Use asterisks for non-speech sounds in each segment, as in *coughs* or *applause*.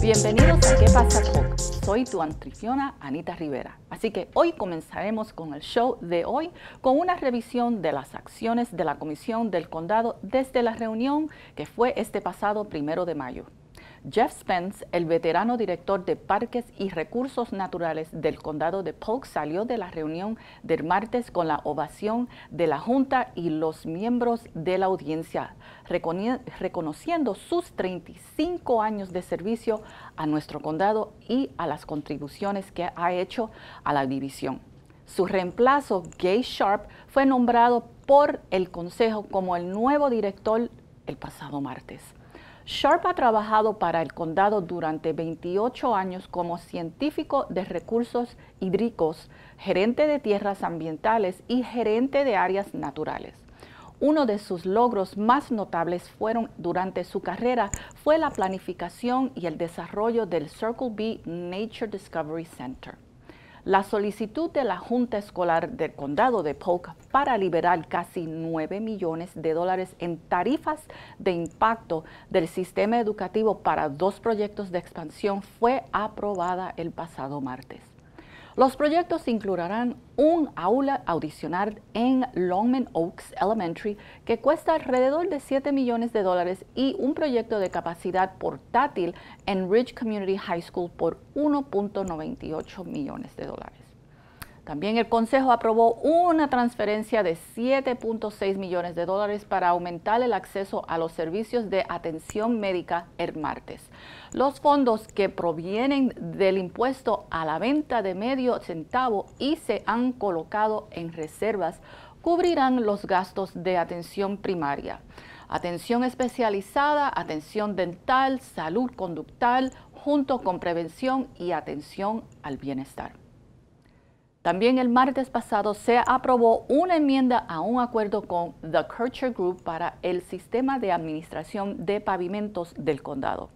Bienvenidos a ¿Qué pasa Soy tu anfitriona Anita Rivera. Así que hoy comenzaremos con el show de hoy con una revisión de las acciones de la Comisión del Condado desde la reunión que fue este pasado primero de mayo. Jeff Spence, el veterano director de Parques y Recursos Naturales del condado de Polk, salió de la reunión del martes con la ovación de la Junta y los miembros de la audiencia, reconociendo sus 35 años de servicio a nuestro condado y a las contribuciones que ha hecho a la división. Su reemplazo, Gay Sharp, fue nombrado por el Consejo como el nuevo director el pasado martes. Sharp ha trabajado para el condado durante 28 años como científico de recursos hídricos, gerente de tierras ambientales y gerente de áreas naturales. Uno de sus logros más notables fueron durante su carrera fue la planificación y el desarrollo del Circle B Nature Discovery Center la solicitud de la Junta Escolar del Condado de Polk para liberar casi 9 millones de dólares en tarifas de impacto del sistema educativo para dos proyectos de expansión fue aprobada el pasado martes. Los proyectos incluirán un aula audicionar en Longman Oaks Elementary que cuesta alrededor de 7 millones de dólares y un proyecto de capacidad portátil en Ridge Community High School por 1.98 millones de dólares. También el Consejo aprobó una transferencia de 7.6 millones de dólares para aumentar el acceso a los servicios de atención médica el martes. Los fondos que provienen del impuesto a la venta de medio centavo y se han colocado en reservas cubrirán los gastos de atención primaria, atención especializada, atención dental, salud conductal, junto con prevención y atención al bienestar. También el martes pasado se aprobó una enmienda a un acuerdo con The Kircher Group para el sistema de administración de pavimentos del condado.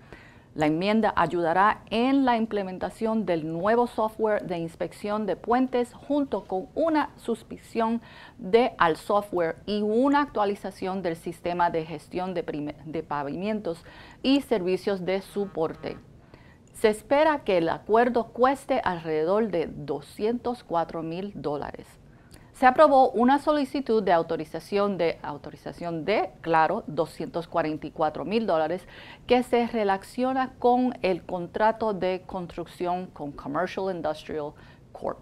La enmienda ayudará en la implementación del nuevo software de inspección de puentes junto con una suspensión de al software y una actualización del sistema de gestión de pavimentos y servicios de soporte. Se espera que el acuerdo cueste alrededor de 204 mil dólares. Se aprobó una solicitud de autorización de autorización de, claro, 244 mil dólares que se relaciona con el contrato de construcción con Commercial Industrial Corp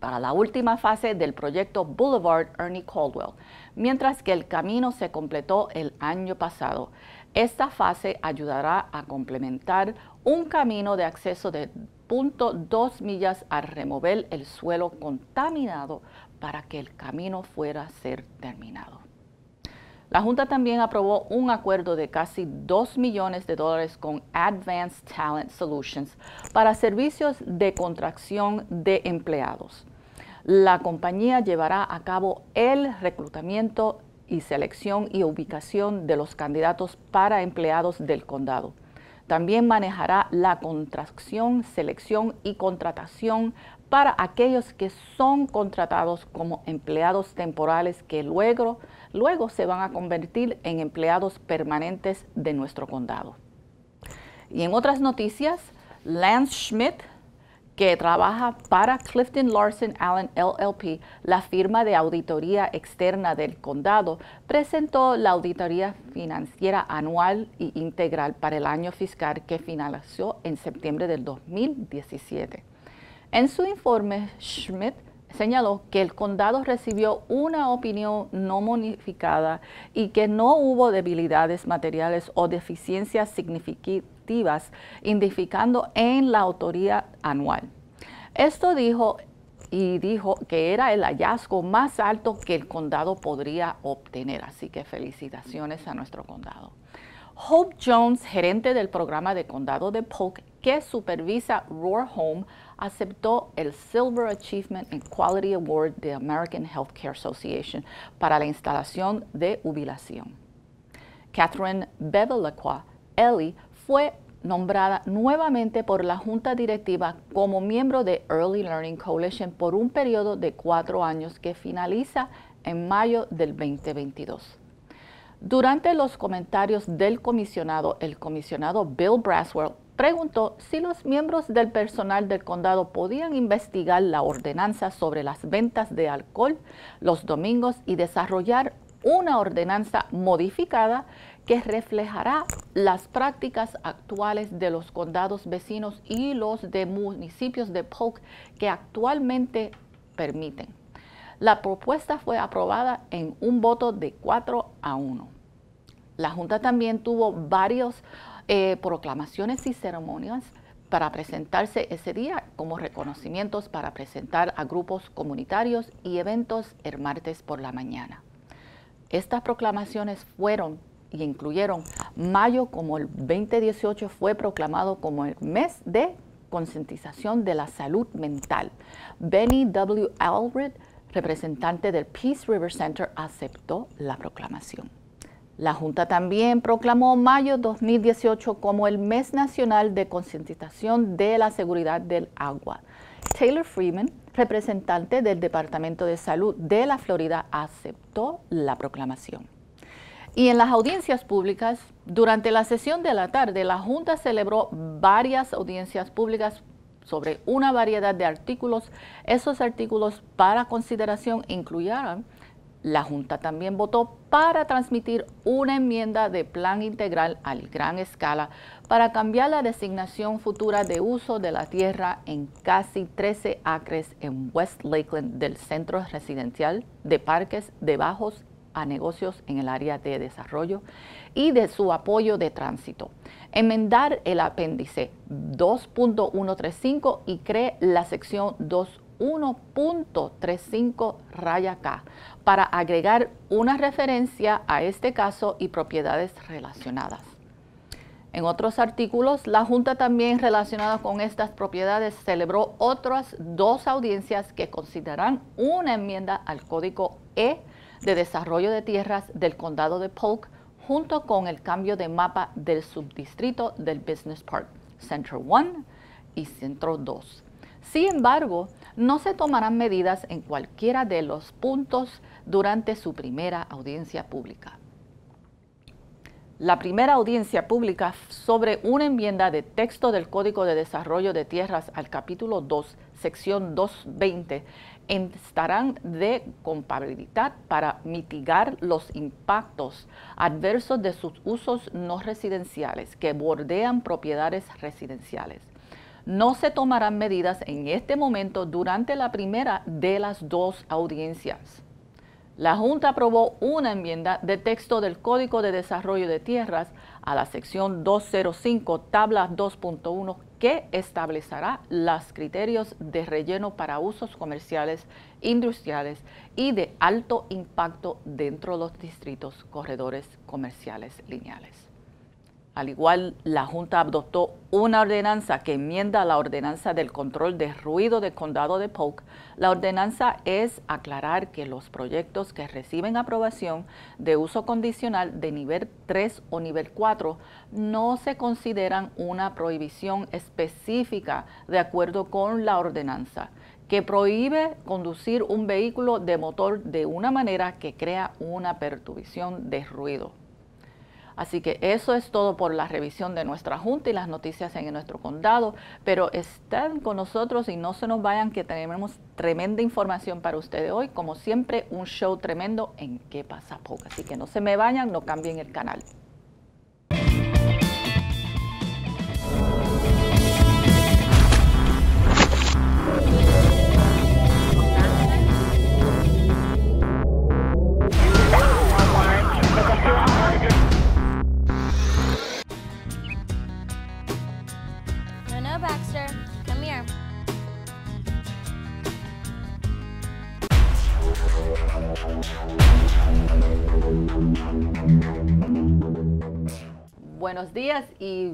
para la última fase del proyecto Boulevard Ernie Caldwell, mientras que el camino se completó el año pasado. Esta fase ayudará a complementar un camino de acceso de 0.2 millas al remover el suelo contaminado para que el camino fuera a ser terminado. La Junta también aprobó un acuerdo de casi 2 millones de dólares con Advanced Talent Solutions para servicios de contracción de empleados. La compañía llevará a cabo el reclutamiento y selección y ubicación de los candidatos para empleados del condado. También manejará la contracción, selección y contratación para aquellos que son contratados como empleados temporales que luego, luego se van a convertir en empleados permanentes de nuestro condado. Y en otras noticias, Lance Schmidt, que trabaja para Clifton Larson Allen LLP, la firma de auditoría externa del condado, presentó la auditoría financiera anual e integral para el año fiscal que finalizó en septiembre del 2017. En su informe, Schmidt señaló que el condado recibió una opinión no modificada y que no hubo debilidades materiales o deficiencias significativas indicando en la autoría anual. Esto dijo y dijo que era el hallazgo más alto que el condado podría obtener, así que felicitaciones a nuestro condado. Hope Jones, gerente del programa de condado de Polk, que supervisa Roar Home, aceptó el Silver Achievement and Quality Award de American Healthcare Association para la instalación de jubilación. Catherine Bevilacqua Ellie fue nombrada nuevamente por la Junta Directiva como miembro de Early Learning Coalition por un periodo de cuatro años que finaliza en mayo del 2022. Durante los comentarios del comisionado, el comisionado Bill Braswell preguntó si los miembros del personal del condado podían investigar la ordenanza sobre las ventas de alcohol los domingos y desarrollar una ordenanza modificada que reflejará las prácticas actuales de los condados vecinos y los de municipios de Polk que actualmente permiten. La propuesta fue aprobada en un voto de 4 a 1. La Junta también tuvo varias eh, proclamaciones y ceremonias para presentarse ese día como reconocimientos para presentar a grupos comunitarios y eventos el martes por la mañana. Estas proclamaciones fueron y incluyeron mayo como el 2018 fue proclamado como el mes de concientización de la salud mental. Benny W. Albrecht, representante del Peace River Center, aceptó la proclamación. La Junta también proclamó mayo 2018 como el mes nacional de concientización de la seguridad del agua. Taylor Freeman, representante del Departamento de Salud de la Florida, aceptó la proclamación. Y en las audiencias públicas, durante la sesión de la tarde, la Junta celebró varias audiencias públicas sobre una variedad de artículos. Esos artículos para consideración incluyeron, la Junta también votó para transmitir una enmienda de plan integral a gran escala para cambiar la designación futura de uso de la tierra en casi 13 acres en West Lakeland del centro residencial de parques de bajos a negocios en el área de desarrollo y de su apoyo de tránsito. Enmendar el apéndice 2.135 y cree la sección 2.1.35 raya K para agregar una referencia a este caso y propiedades relacionadas. En otros artículos, la Junta también relacionada con estas propiedades celebró otras dos audiencias que considerarán una enmienda al Código E de Desarrollo de Tierras del Condado de Polk junto con el cambio de mapa del subdistrito del Business Park, Centro 1 y Centro 2. Sin embargo, no se tomarán medidas en cualquiera de los puntos durante su primera audiencia pública. La primera audiencia pública sobre una enmienda de texto del Código de Desarrollo de Tierras al capítulo 2, sección 220 estarán de compatibilidad para mitigar los impactos adversos de sus usos no residenciales que bordean propiedades residenciales. No se tomarán medidas en este momento durante la primera de las dos audiencias. La Junta aprobó una enmienda de texto del Código de Desarrollo de Tierras a la sección 205, tabla 2.1, que establecerá los criterios de relleno para usos comerciales, industriales y de alto impacto dentro de los distritos corredores comerciales lineales. Al igual, la Junta adoptó una ordenanza que enmienda la ordenanza del control de ruido del condado de Polk. La ordenanza es aclarar que los proyectos que reciben aprobación de uso condicional de nivel 3 o nivel 4 no se consideran una prohibición específica de acuerdo con la ordenanza que prohíbe conducir un vehículo de motor de una manera que crea una perturbación de ruido. Así que eso es todo por la revisión de nuestra junta y las noticias en nuestro condado. Pero estén con nosotros y no se nos vayan que tenemos tremenda información para ustedes hoy. Como siempre, un show tremendo en qué pasa poco. Así que no se me vayan, no cambien el canal. buenos días y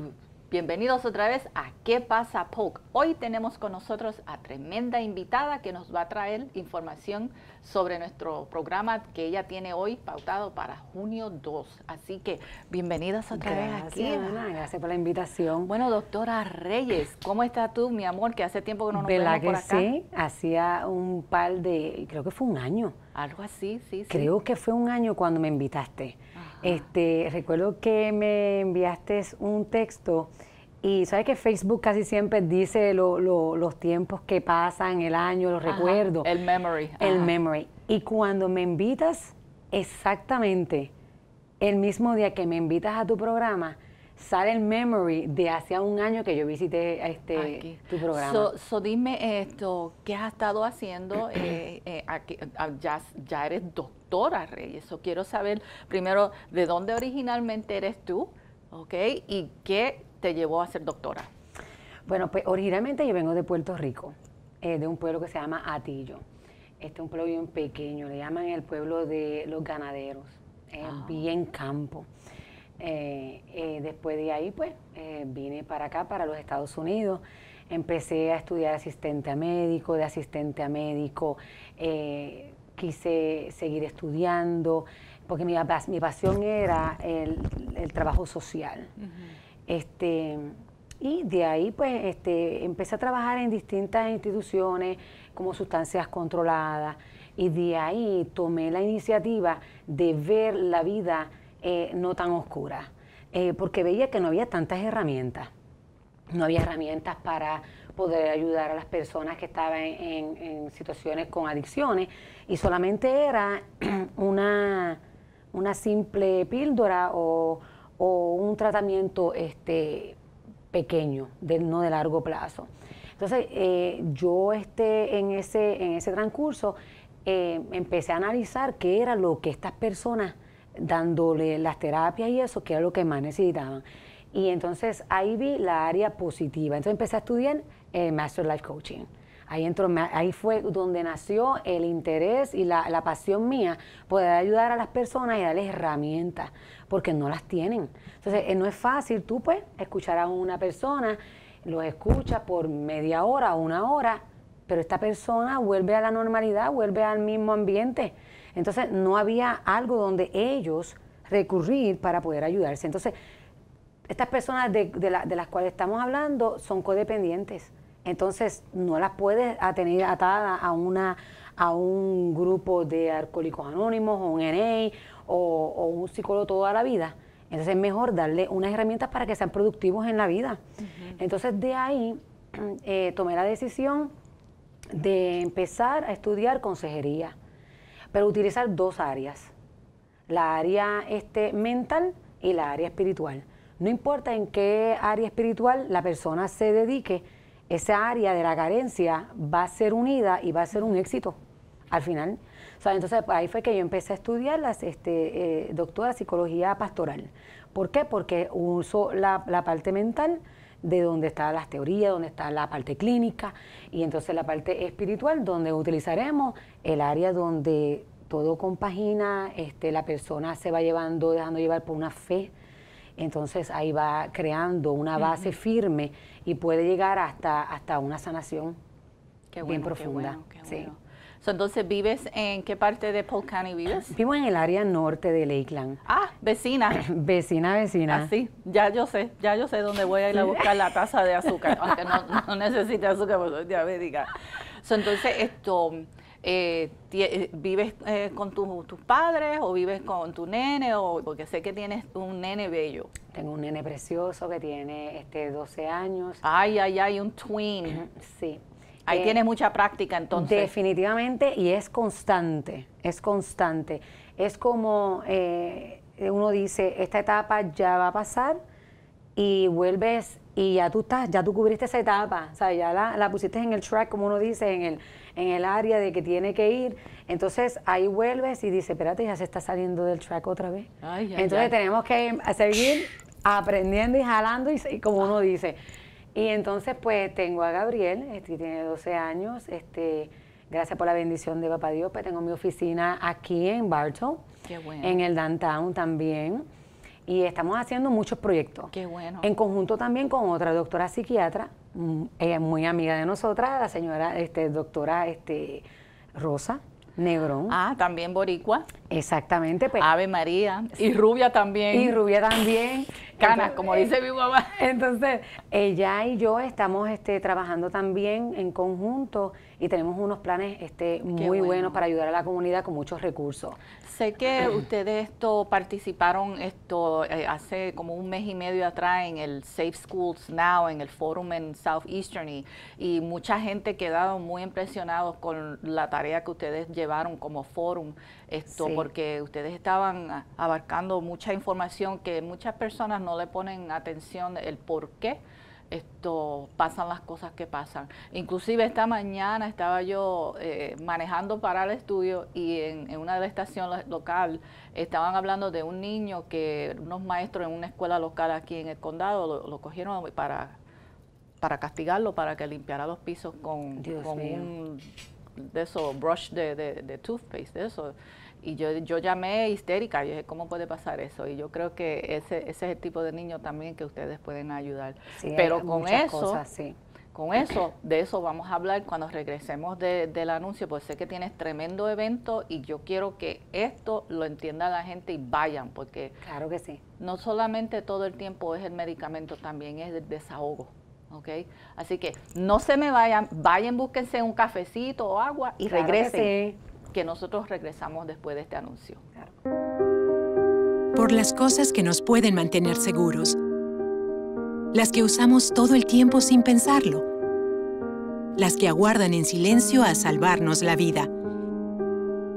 bienvenidos otra vez a ¿Qué pasa Polk? Hoy tenemos con nosotros a tremenda invitada que nos va a traer información sobre nuestro programa que ella tiene hoy pautado para junio 2. Así que bienvenidos otra vez aquí. gracias por la invitación. Bueno, doctora Reyes, ¿cómo estás tú, mi amor? Que hace tiempo que no nos vemos por acá. Sí, hacía un par de, creo que fue un año. Algo así, sí, sí. Creo que fue un año cuando me invitaste. Este, recuerdo que me enviaste un texto y sabes que Facebook casi siempre dice los tiempos que pasan, el año, los recuerdos. El memory. El memory. Y cuando me invitas exactamente el mismo día que me invitas a tu programa, sale el memory de hace un año que yo visité este, tu programa. So, dime esto, ¿qué has estado haciendo? Eh, eh, ya, eres doctora, Reyes. eso quiero saber primero de dónde originalmente eres tú, ¿ok? Y qué te llevó a ser doctora. Bueno, pues originalmente yo vengo de Puerto Rico, eh, de un pueblo que se llama Atillo. Este es un pueblo bien pequeño, le llaman el pueblo de los ganaderos, ah. bien campo. Eh, eh, después de ahí, pues, eh, vine para acá, para los Estados Unidos. Empecé a estudiar asistente a médico, de asistente a médico quise seguir estudiando, porque mi, pasión era el, trabajo social. este, y de ahí, pues, este, empecé a trabajar en distintas instituciones como sustancias controladas. Y de ahí tomé la iniciativa de ver la vida eh, no tan oscura, eh, porque veía que no había tantas herramientas. No había herramientas para poder ayudar a las personas que estaban en, situaciones con adicciones y solamente era *clears throat* una, una simple píldora o, un tratamiento este, pequeño, no de largo plazo. Entonces, eh, yo este, en, ese, en ese transcurso empecé a analizar qué era lo que estas personas dándole las terapias y eso, que era lo que más necesitaban. Y entonces ahí vi la área positiva. Entonces empecé a estudiar eh, Master Life Coaching. Ahí, entró, ahí fue donde nació el interés y la, pasión mía, poder ayudar a las personas y darles herramientas, porque no las tienen. Entonces, eh, no es fácil tú, pues, escuchar a una persona, lo escuchas por media hora, una hora, pero esta persona vuelve a la normalidad, vuelve al mismo ambiente. Entonces no había algo donde ellos recurrir para poder ayudarse. Entonces, estas personas de, las cuales estamos hablando son codependientes. Entonces, no las puedes tener atadas a a un grupo de alcohólicos anónimos o un NA o, un psicólogo toda la vida. Entonces es mejor darle unas herramientas para que sean productivos en la vida. Entonces de ahí eh, tomé la decisión de empezar a estudiar consejería pero utilizar dos áreas, la área este, mental y la área espiritual. No importa en qué área espiritual la persona se dedique, esa área de la carencia va a ser unida y va a ser un éxito al final. entonces ahí fue que yo empecé a estudiar la este, eh, doctora psicología pastoral. ¿Por qué? Porque uso la parte mental de dónde están las teorías, dónde está la parte clínica y entonces la parte espiritual, donde utilizaremos el área donde todo compagina, este, la persona se va llevando, dejando llevar por una fe. Entonces ahí va creando una base firme y puede llegar hasta, hasta una sanación bien profunda entonces, ¿vives en qué parte de Polk County vives? Vivo en el área norte de Lakeland. Ah, vecina. *coughs* vecina, vecina. Así, ah, ya yo sé, ya yo sé dónde voy a ir a buscar la taza de azúcar, *laughs* aunque no, no necesite azúcar porque soy diabética. entonces, esto... Eh, eh, ¿Vives eh, con tus padres o vives con tu nene? O, porque sé que tienes un nene bello. Tengo un nene precioso que tiene este 12 años. Ay, ay, ay, un twin. Sí. Ahí eh, tienes mucha práctica entonces. Definitivamente, y es constante, es constante. Es como eh, uno dice, esta etapa ya va a pasar y vuelves y ya tú estás, ya tú cubriste esa etapa, o sea, ya la, pusiste en el track, como uno dice, en el, en el área de que tiene que ir. Entonces ahí vuelves y dice, espérate, ya se está saliendo del track otra vez. Entonces tenemos que seguir aprendiendo y jalando y como uno dice. Y entonces pues tengo a Gabriel, este, que tiene 12 años, este, gracias por la bendición de Papá Dios, pues tengo mi oficina aquí en Barton, Qué bueno. en el downtown también. Y estamos haciendo muchos proyectos. Qué bueno. En conjunto también con otra doctora psiquiatra, mm, ella es muy amiga de nosotras, la señora este, doctora este, Rosa Negrón. Ah, también boricua. Exactamente. Pues. Ave María. Y rubia también. Y rubia también. Canas, como dice mi mamá. Eh, entonces, ella y yo estamos este, trabajando también en conjunto y tenemos unos planes este, muy buenos para ayudar a la comunidad con muchos recursos. Sé que eh. ustedes esto participaron esto eh, hace como un mes y medio atrás en el Safe Schools Now, en el Forum en Southeastern y, y mucha gente quedado muy impresionados con la tarea que ustedes llevaron como forum esto porque ustedes estaban abarcando mucha información que muchas personas no le ponen atención el por qué esto pasan las cosas que pasan. Inclusive esta mañana estaba yo eh, manejando para el estudio y en, una de las estaciones local estaban hablando de un niño que unos maestros en una escuela local aquí en el condado lo, cogieron para, para castigarlo, para que limpiara los pisos con, con un de eso, brush de, de, de, toothpaste, de eso. Y yo, yo llamé histérica, yo dije, ¿cómo puede pasar eso? Y yo creo que ese, ese es el tipo de niño también que ustedes pueden ayudar. Pero con eso, con eso, de eso vamos a hablar cuando regresemos del anuncio, porque sé que tienes tremendo evento y yo quiero que esto lo entienda la gente y vayan, porque claro que sí. no solamente todo el tiempo es el medicamento, también es el desahogo. Así que no se me vayan, vayan, búsquense un cafecito o agua y regresen, que, nosotros regresamos después de este anuncio. Por las cosas que nos pueden mantener seguros, las que usamos todo el tiempo sin pensarlo, las que aguardan en silencio a salvarnos la vida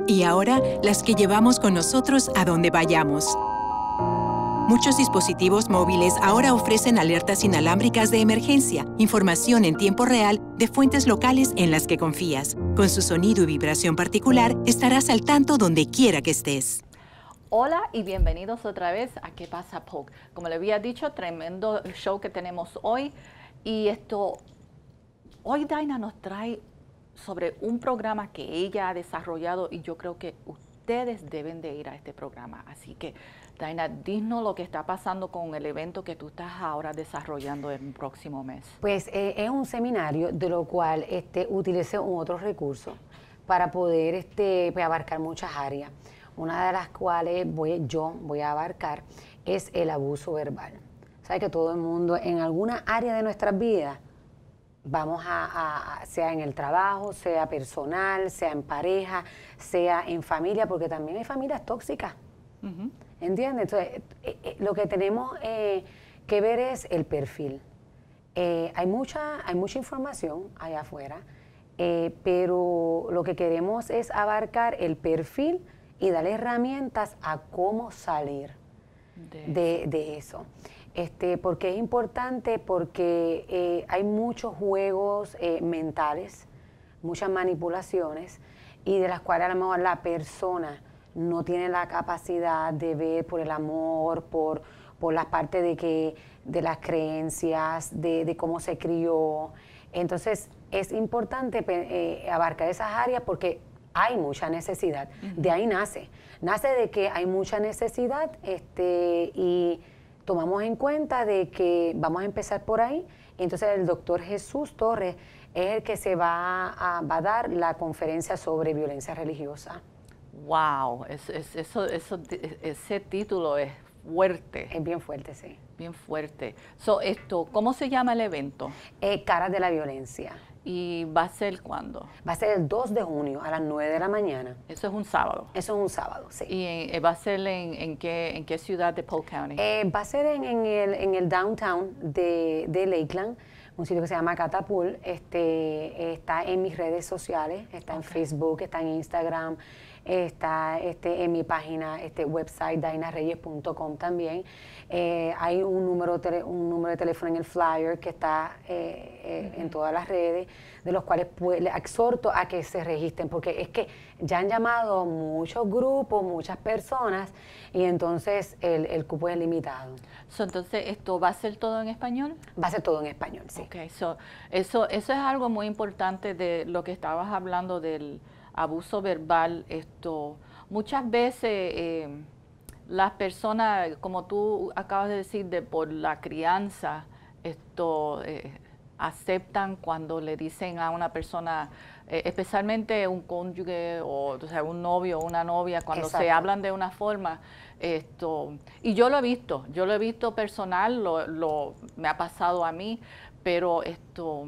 y ahora las que llevamos con nosotros a donde vayamos. Muchos dispositivos móviles ahora ofrecen alertas inalámbricas de emergencia, información en tiempo real de fuentes locales en las que confías. Con su sonido y vibración particular, estarás al tanto donde quiera que estés. Hola y bienvenidos otra vez a ¿Qué pasa, Poc? Como le había dicho, tremendo show que tenemos hoy. Y esto, hoy Daina nos trae sobre un programa que ella ha desarrollado y yo creo que ustedes deben de ir a este programa. Así que Daina, dinos lo que está pasando con el evento que tú estás ahora desarrollando en el próximo mes. Pues eh, es un seminario de lo cual este, utilicé otro recurso para poder este, pues, abarcar muchas áreas. Una de las cuales voy, yo voy a abarcar es el abuso verbal. Sabes que todo el mundo en alguna área de nuestras vidas vamos a, sea en el trabajo, sea personal, sea en pareja, sea en familia, porque también hay familias tóxicas. ¿Entiendes? Entonces, eh, eh, lo que tenemos eh, que ver es el perfil. hay, mucha, hay mucha información allá afuera, pero lo que queremos es abarcar el perfil y darle herramientas a cómo salir de, eso. Este, porque es importante porque hay muchos juegos mentales, muchas manipulaciones, y de las cuales a lo mejor la persona no tiene la capacidad de ver por el amor, por, la parte de, que, de las creencias, de, cómo se crió. Entonces, es importante eh, abarcar esas áreas porque hay mucha necesidad. De ahí nace. Nace de que hay mucha necesidad este, y tomamos en cuenta de que vamos a empezar por ahí. Entonces el doctor Jesús Torres es el que se va a dar la conferencia sobre violencia religiosa. Wow, ese título es fuerte. Es bien fuerte, sí. Bien fuerte. So, esto, ¿Cómo se llama el evento? Eh, Caras de la Violencia. ¿Y va a ser cuándo? Va a ser el 2 de junio a las 9 de la mañana. Eso es un sábado. Eso es un sábado, sí. ¿Y eh, va a ser en, qué, ciudad de Polk County? Eh, va a ser en, el, downtown de, Lakeland un sitio que se llama Catapult, este, está en mis redes sociales, está en Facebook, está en Instagram, está este, en mi página este, website dainareyes.com también. Eh, hay un número, un número de teléfono en el flyer que está eh, eh, en todas las redes, de los cuales exhorto a que se registren, porque es que ya han llamado muchos grupos, muchas personas, y entonces el, cupo es limitado. entonces, ¿esto va a ser todo en español? Va a ser todo en español, sí. Okay, eso, eso es algo muy importante de lo que estabas hablando del abuso verbal, esto, muchas veces eh, las personas, como tú acabas de decir, de por la crianza, esto eh, aceptan cuando le dicen a una persona, eh, especialmente un cónyuge o, un novio o una novia, cuando se hablan de una forma. Esto, y yo lo he visto, yo lo he visto personal, lo me ha pasado a mí, pero esto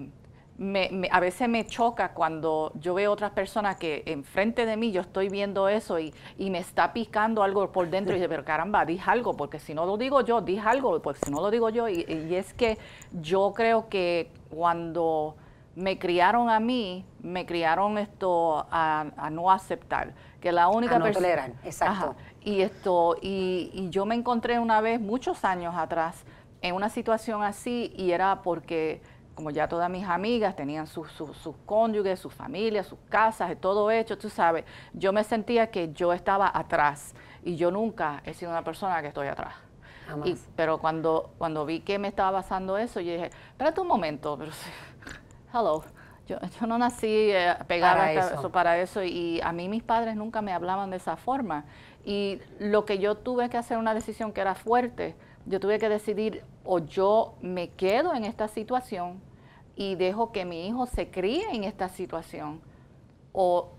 me, a veces me choca cuando yo veo otras personas que enfrente de mí yo estoy viendo eso y, me está picando algo por dentro y dice, pero caramba, dije algo, porque si no lo digo yo, dije algo, porque si no lo digo yo. Y, es que yo creo que cuando me criaron a mí, me criaron esto a, no aceptar, que la única no persona... exacto. y esto, y, y yo me encontré una vez, muchos años atrás, en una situación así y era porque como ya todas mis amigas tenían sus, cónyuges, sus familias, sus casas, todo hecho, tú sabes, yo me sentía que yo estaba atrás y yo nunca he sido una persona que estoy atrás. pero cuando, cuando vi que me estaba pasando eso, yo dije, espérate un momento, pero hello. Yo, no nací eh, pegada para, eso. para eso y a mí mis padres nunca me hablaban de esa forma. Y lo que yo tuve que hacer una decisión que era fuerte, yo tuve que decidir o yo me quedo en esta situación y dejo que mi hijo se críe en esta situación o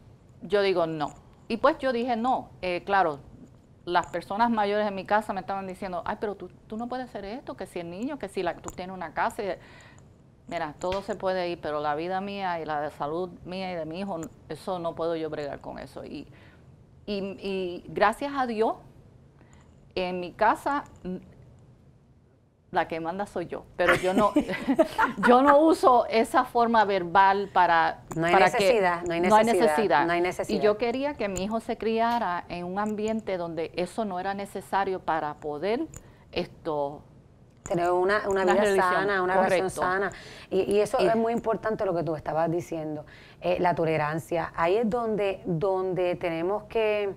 yo digo no. Y pues yo dije no, eh, claro, las personas mayores en mi casa me estaban diciendo, ay, pero tú, no puedes hacer esto, que si el niño, que si la, tú tienes una casa. mira, todo se puede ir, pero la vida mía y la de salud mía y de mi hijo, eso no puedo yo bregar con eso. y, y gracias a Dios, en mi casa la que manda soy yo, pero yo no, *laughs* yo no uso esa forma verbal para, no hay necesidad, no hay necesidad, no hay necesidad, Y yo quería que mi hijo se criara en un ambiente donde eso no era necesario para poder esto tener una, una, vida sana, una relación sana. Y, eso es muy importante lo que tú estabas diciendo, eh, la tolerancia. Ahí es donde, donde tenemos que,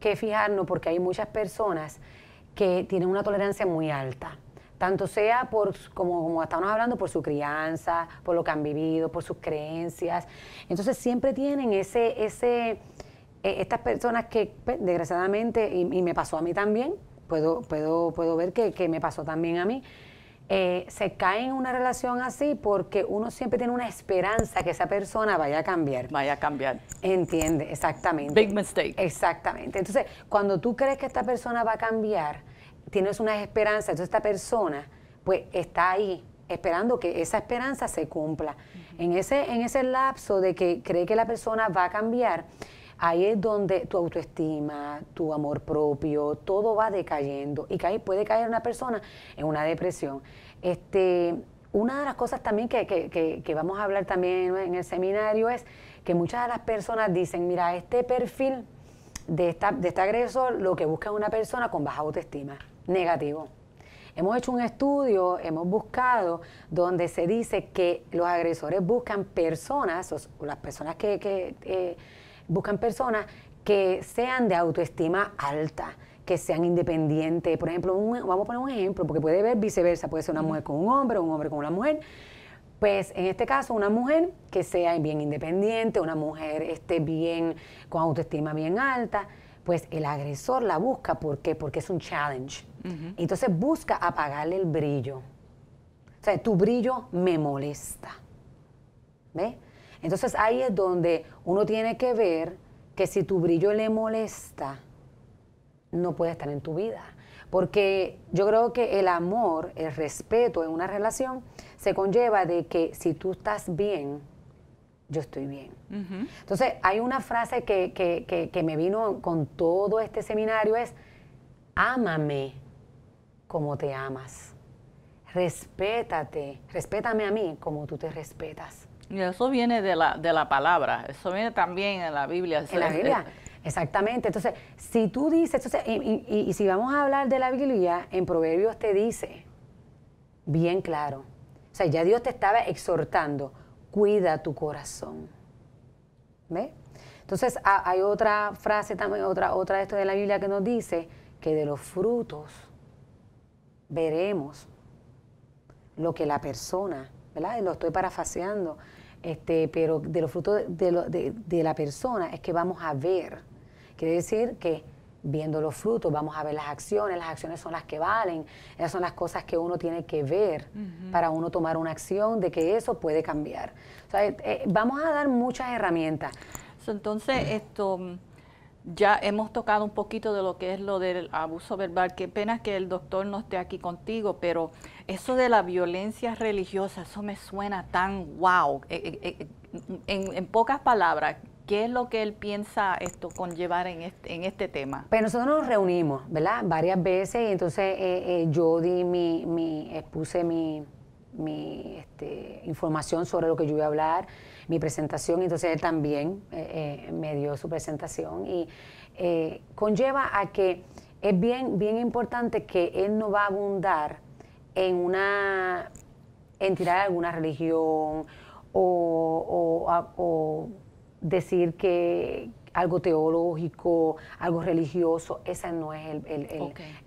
que fijarnos porque hay muchas personas que tienen una tolerancia muy alta tanto sea por, como, como estamos hablando, por su crianza, por lo que han vivido, por sus creencias. Entonces siempre tienen ese, ese, e, estas personas que pues, desgraciadamente, y, me pasó a mí también, puedo, puedo, puedo ver que, me pasó también a mí, eh, se cae en una relación así porque uno siempre tiene una esperanza que esa persona vaya a cambiar. Vaya a cambiar. Entiende, exactamente. Big mistake. Exactamente. Entonces, cuando tú crees que esta persona va a cambiar, tienes unas esperanzas, entonces esta persona pues está ahí esperando que esa esperanza se cumpla. en, ese, en ese lapso de que cree que la persona va a cambiar, ahí es donde tu autoestima, tu amor propio, todo va decayendo y ahí puede caer una persona en una depresión. Este, una de las cosas también que, que, que, que vamos a hablar también en el seminario es que muchas de las personas dicen, mira, este perfil de, esta, de este agresor lo que busca es una persona con baja autoestima negativo. Hemos hecho un estudio, hemos buscado, donde se dice que los agresores buscan personas, o las personas que, eh, buscan personas que sean de autoestima alta, que sean independientes. Por ejemplo, vamos a poner un ejemplo, porque puede ver viceversa, puede ser una mujer con un hombre, un hombre con una mujer. Pues en este caso, una mujer que sea bien independiente, una mujer esté bien, con autoestima bien alta pues el agresor la busca, ¿por qué? Porque es un challenge. Entonces busca apagarle el brillo. O sea, tu brillo me molesta. ¿Ve? Entonces ahí es donde uno tiene que ver que si tu brillo le molesta, no puede estar en tu vida. Porque yo creo que el amor, el respeto en una relación se conlleva de que si tú estás bien, yo estoy bien. Entonces, hay una frase que, me vino con todo este seminario, es, ámame como te amas, respétate, respétame a mí como tú te respetas. Y eso viene de la, de la palabra, eso viene también en la Biblia. en la Biblia, exactamente. Entonces, si tú dices, entonces, y, y si vamos a hablar de la Biblia, en Proverbios te dice, bien claro, o sea, ya Dios te estaba exhortando, cuida tu corazón. ¿Ve? Entonces hay otra frase también, otra, otra de esto de la Biblia que nos dice que de los frutos veremos lo que la persona, ¿verdad? Lo estoy parafaseando, este, pero de los frutos de, de la persona es que vamos a ver. Quiere decir que viendo los frutos, vamos a ver las acciones, las acciones son las que valen, esas son las cosas que uno tiene que ver para uno tomar una acción de que eso puede cambiar. Eh, eh, vamos a dar muchas herramientas. Entonces, esto ya hemos tocado un poquito de lo que es lo del abuso verbal. Qué pena que el doctor no esté aquí contigo, pero eso de la violencia religiosa, eso me suena tan wow. Eh, en pocas palabras, ¿Qué es lo que él piensa esto conllevar este, en este, tema? Pues nosotros nos reunimos, ¿verdad? Varias veces y entonces eh, eh, yo di mi, expuse mi, este, información sobre lo que yo iba a hablar, mi presentación, entonces él también eh, me dio su presentación y conlleva a que es bien, bien importante que él no va a abundar en una entidad de alguna religión o decir que algo teológico, algo religioso, esa no es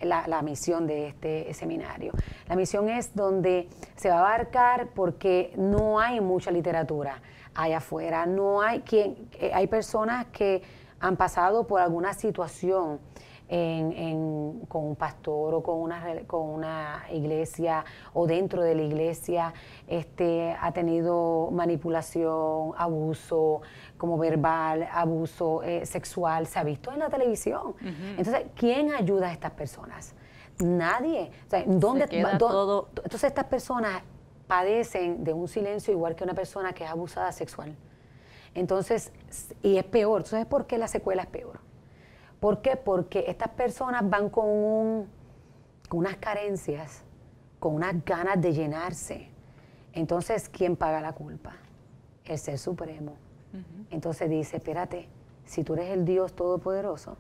la, misión de este eh, seminario. La misión es donde se va a abarcar porque no hay mucha literatura allá afuera, no hay quien, eh, hay personas que han pasado por alguna situación con un pastor o con una, con una iglesia o dentro de la iglesia, este, ha tenido manipulación, abuso, como verbal, abuso eh, sexual, se ha visto en la televisión. Entonces, ¿quién ayuda a estas personas? Nadie. Entonces, estas personas padecen de un silencio igual que una persona que es abusada sexual. Entonces, y es peor. Entonces, ¿por qué la secuela es peor? ¿Por qué? Porque estas personas van con, con unas carencias, con unas ganas de llenarse. Entonces, ¿quién paga la culpa? El Ser Supremo. Entonces dice, espérate, si tú eres el Dios Todopoderoso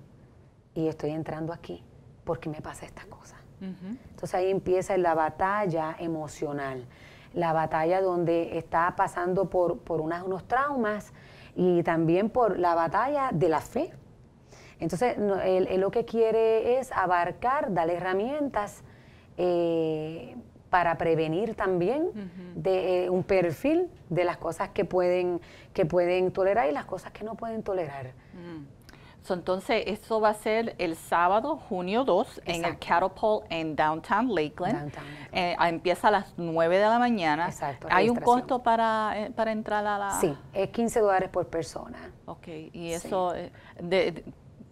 y estoy entrando aquí, ¿por qué me pasa esta cosa? Entonces ahí empieza la batalla emocional, la batalla donde está pasando por, unos traumas y también por la batalla de la fe. Entonces, él, lo que quiere es abarcar, dar herramientas eh, para prevenir también de, eh, un perfil de las cosas que pueden, que pueden tolerar y las cosas que no pueden tolerar. Mm. entonces, eso va a ser el sábado, junio 2, en el Catapult en Downtown Lakeland. Eh, empieza a las 9 de la mañana. Exacto, ¿Hay un costo para, entrar a la...? Sí, es 15 dólares por persona. Ok, y eso... de,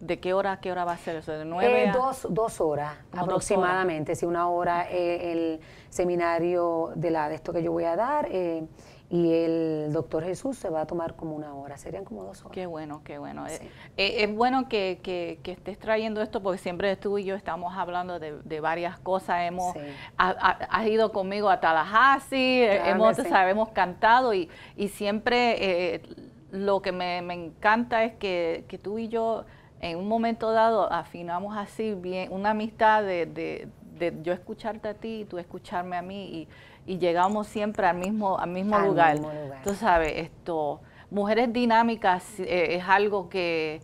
¿De qué hora qué hora va a ser eso? ¿De nueve? Eh, dos, horas aproximadamente, Si una hora eh, el seminario de, la, de esto que yo voy a dar. Eh, y el doctor Jesús se va a tomar como una hora, serían como dos horas. Qué bueno, qué bueno. Es, bueno que, estés trayendo esto porque siempre tú y yo estamos hablando de, varias cosas. Hemos Has ido conmigo a Tallahassee, hemos, cantado y, siempre lo que me, encanta es que, que tú y yo en un momento dado afinamos así bien, una amistad de, yo escucharte a ti y tú escucharme a mí y, llegamos siempre al mismo, al mismo, lugar. Tú sabes, esto, mujeres dinámicas eh, es algo que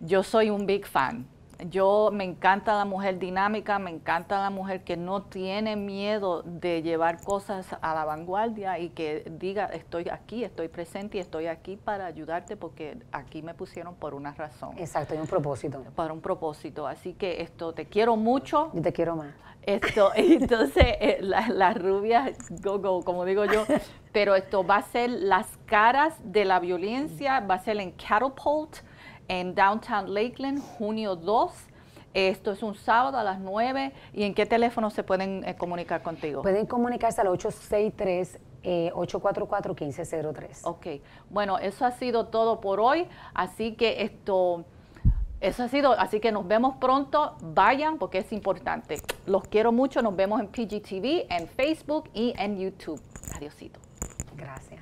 yo soy un big fan. Yo me encanta la mujer dinámica, me encanta la mujer que no tiene miedo de llevar cosas a la vanguardia y que diga, estoy aquí, estoy presente y estoy aquí para ayudarte porque aquí me pusieron por una razón. Exacto, y un propósito. Para un propósito. Así que esto, te quiero mucho. Y te quiero más. Esto, *laughs* entonces, eh, las rubias, go, go, como digo yo, *laughs* pero esto va a ser las caras de la violencia, va a ser en catapult en Downtown Lakeland, junio 2. Esto es un sábado a las 9. ¿Y en qué teléfono se pueden eh, comunicar contigo? Pueden comunicarse al 863 844-1503. Eh, ok, bueno, eso ha sido todo por hoy, así que esto, eso ha sido, así que nos vemos pronto, vayan porque es importante. Los quiero mucho, nos vemos en PGTV, en Facebook y en YouTube. Adiósito. Gracias.